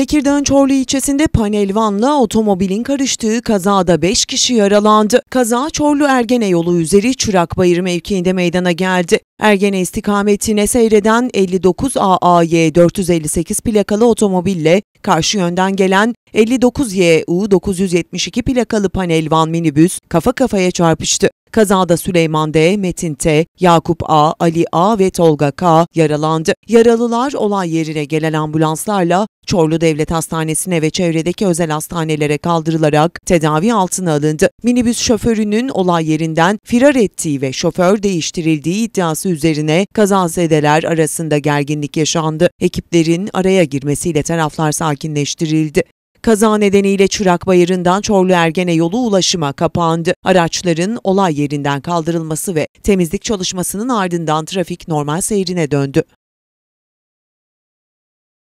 Tekirdağ'ın Çorlu ilçesinde panelvanla otomobilin karıştığı kazada 5 kişi yaralandı. Kaza Çorlu Ergene yolu üzeri bayır mevkiinde meydana geldi. Ergene istikametine seyreden 59 AAY 458 plakalı otomobille karşı yönden gelen 59 YU 972 plakalı panelvan minibüs kafa kafaya çarpıştı. Kazada Süleyman D., Metin T., Yakup A., Ali A. ve Tolga K. yaralandı. Yaralılar olay yerine gelen ambulanslarla Çorlu Devlet Hastanesi'ne ve çevredeki özel hastanelere kaldırılarak tedavi altına alındı. Minibüs şoförünün olay yerinden firar ettiği ve şoför değiştirildiği iddiası üzerine kazazedeler arasında gerginlik yaşandı. Ekiplerin araya girmesiyle taraflar sakinleştirildi. Kaza nedeniyle Çırak Bayırı'ndan Çorlu Ergene yolu ulaşıma kapandı. Araçların olay yerinden kaldırılması ve temizlik çalışmasının ardından trafik normal seyrine döndü.